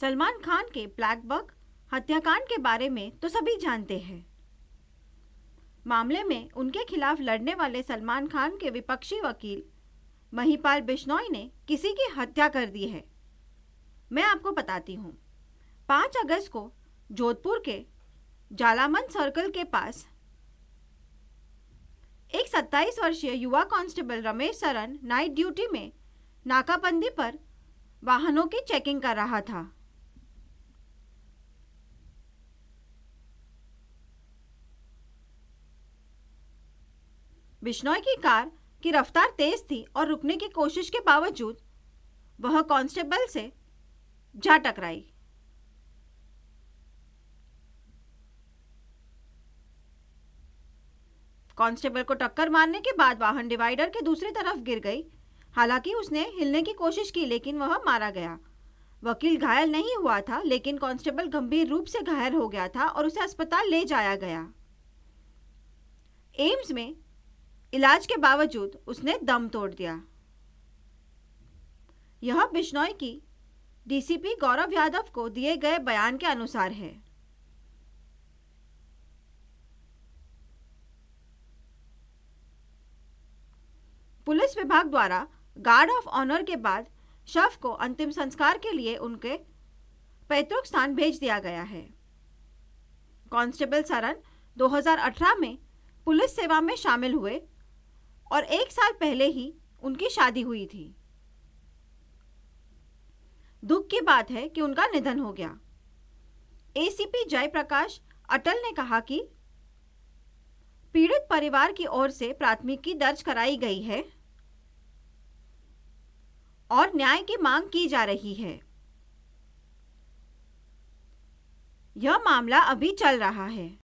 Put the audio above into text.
सलमान खान के बग हत्याकांड के बारे में तो सभी जानते हैं मामले में उनके खिलाफ लड़ने वाले सलमान खान के विपक्षी वकील महिपाल बिश्नोई ने किसी की हत्या कर दी है मैं आपको बताती हूँ पाँच अगस्त को जोधपुर के जालामन सर्कल के पास एक 27 वर्षीय युवा constable Ramesh Saran night duty में नाकाबंदी पर वाहनों की चेकिंग कर रहा था बिश्नोई की कार की रफ्तार तेज थी और रुकने की कोशिश के बावजूद वह कांस्टेबल से जा टकराई कांस्टेबल को टक्कर मारने के बाद वाहन डिवाइडर के दूसरी तरफ गिर गई हालांकि उसने हिलने की कोशिश की लेकिन वह मारा गया वकील घायल नहीं हुआ था लेकिन कांस्टेबल गंभीर रूप से घायल हो गया था और उसे अस्पताल ले जाया गया एम्स में इलाज के बावजूद उसने दम तोड़ दिया यह बिश्नोई की डीसीपी गौरव यादव को दिए गए बयान के अनुसार है पुलिस विभाग द्वारा गार्ड ऑफ ऑनर के बाद शव को अंतिम संस्कार के लिए उनके पैतृक स्थान भेज दिया गया है कांस्टेबल सरन 2018 में पुलिस सेवा में शामिल हुए और एक साल पहले ही उनकी शादी हुई थी दुख की बात है कि उनका निधन हो गया एसीपी जयप्रकाश अटल ने कहा कि पीड़ित परिवार की ओर से प्राथमिकी दर्ज कराई गई है और न्याय की मांग की जा रही है यह मामला अभी चल रहा है